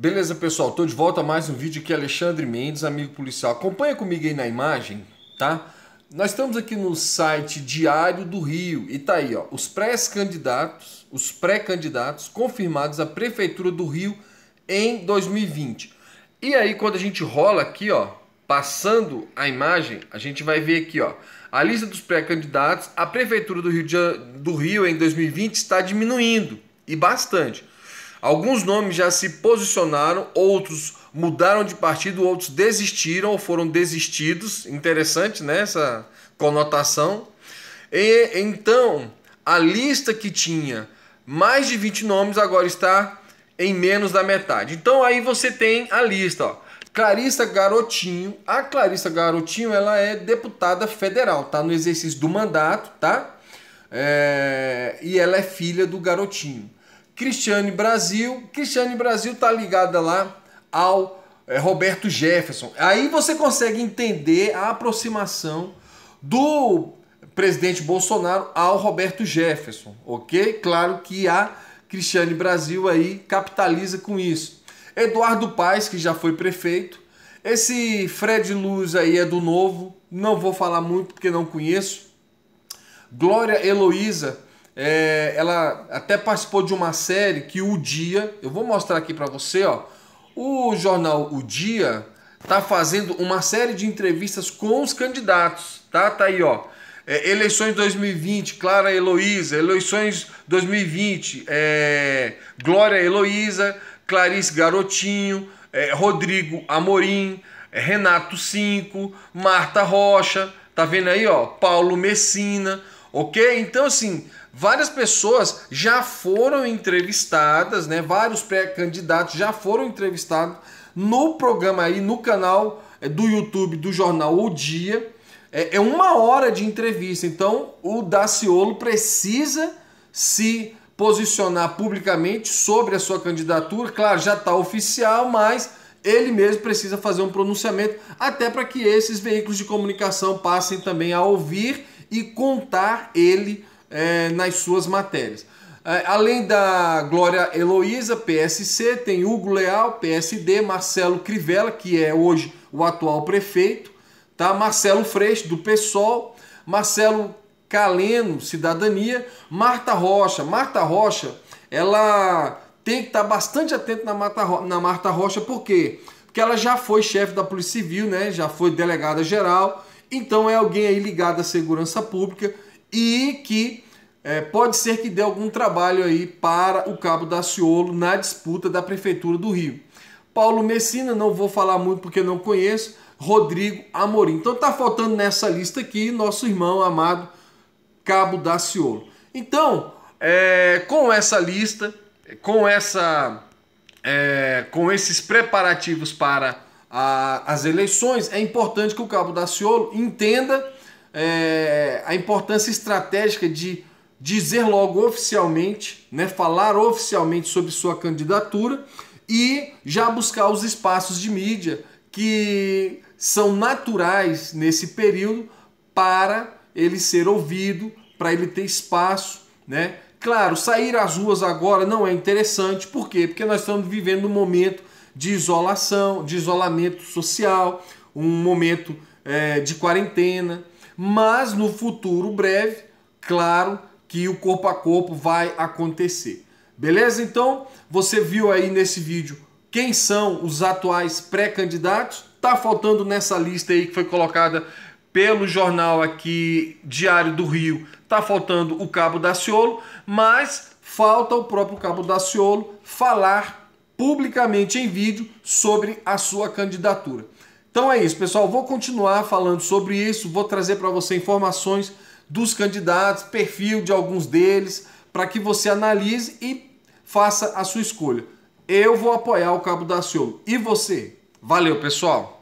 Beleza, pessoal? Tô de volta a mais um vídeo aqui, Alexandre Mendes, amigo policial. Acompanha comigo aí na imagem, tá? Nós estamos aqui no site Diário do Rio e tá aí, ó, os pré-candidatos, os pré-candidatos confirmados à prefeitura do Rio em 2020. E aí quando a gente rola aqui, ó, passando a imagem, a gente vai ver aqui, ó, a lista dos pré-candidatos à prefeitura do Rio, de, do Rio em 2020 está diminuindo e bastante. Alguns nomes já se posicionaram, outros mudaram de partido, outros desistiram ou foram desistidos. Interessante, né? Essa conotação. E, então, a lista que tinha mais de 20 nomes agora está em menos da metade. Então aí você tem a lista, ó. Clarissa Garotinho, a Clarissa Garotinho, ela é deputada federal, tá no exercício do mandato, tá? É... E ela é filha do Garotinho. Cristiane Brasil. Cristiane Brasil tá ligada lá ao é, Roberto Jefferson. Aí você consegue entender a aproximação do presidente Bolsonaro ao Roberto Jefferson, ok? Claro que a Cristiane Brasil aí capitaliza com isso. Eduardo Paes, que já foi prefeito. Esse Fred Luz aí é do novo, não vou falar muito porque não conheço. Glória Heloísa, é, ela até participou de uma série que o Dia, eu vou mostrar aqui para você, ó. O jornal O Dia tá fazendo uma série de entrevistas com os candidatos, tá? Tá aí, ó. É, eleições 2020, Clara Heloísa. Eleições 2020, é, Glória Heloísa, Clarice Garotinho, é, Rodrigo Amorim, é, Renato Cinco, Marta Rocha, tá vendo aí, ó? Paulo Messina ok? Então, assim, várias pessoas já foram entrevistadas, né? Vários pré-candidatos já foram entrevistados no programa aí, no canal é, do YouTube do jornal O Dia. É, é uma hora de entrevista, então o Daciolo precisa se posicionar publicamente sobre a sua candidatura. Claro, já está oficial, mas ele mesmo precisa fazer um pronunciamento, até para que esses veículos de comunicação passem também a ouvir e contar ele é, nas suas matérias. É, além da Glória Heloísa, PSC, tem Hugo Leal, PSD, Marcelo Crivella, que é hoje o atual prefeito, tá? Marcelo Freixo, do PSOL, Marcelo Caleno, Cidadania, Marta Rocha. Marta Rocha, ela tem que estar tá bastante atento na Marta, Ro... na Marta Rocha, por quê? Porque ela já foi chefe da Polícia Civil, né? já foi delegada geral, então é alguém aí ligado à segurança pública e que é, pode ser que dê algum trabalho aí para o Cabo da Ciolo na disputa da Prefeitura do Rio. Paulo Messina, não vou falar muito porque não conheço, Rodrigo Amorim. Então tá faltando nessa lista aqui nosso irmão amado Cabo Daciolo. Então, é, com essa lista, com essa, é, com esses preparativos para a, as eleições, é importante que o Cabo Daciolo entenda é, a importância estratégica de dizer logo oficialmente, né, falar oficialmente sobre sua candidatura e já buscar os espaços de mídia que são naturais nesse período para ele ser ouvido, para ele ter espaço, né? Claro, sair às ruas agora não é interessante, por quê? Porque nós estamos vivendo um momento de isolação, de isolamento social, um momento é, de quarentena. Mas no futuro breve, claro que o corpo a corpo vai acontecer. Beleza? Então, você viu aí nesse vídeo quem são os atuais pré-candidatos. Tá faltando nessa lista aí que foi colocada pelo jornal aqui Diário do Rio, tá faltando o Cabo Daciolo, mas falta o próprio Cabo Daciolo falar publicamente em vídeo sobre a sua candidatura. Então é isso, pessoal. Vou continuar falando sobre isso, vou trazer para você informações dos candidatos, perfil de alguns deles, para que você analise e faça a sua escolha. Eu vou apoiar o Cabo Daciolo. E você? Valeu, pessoal!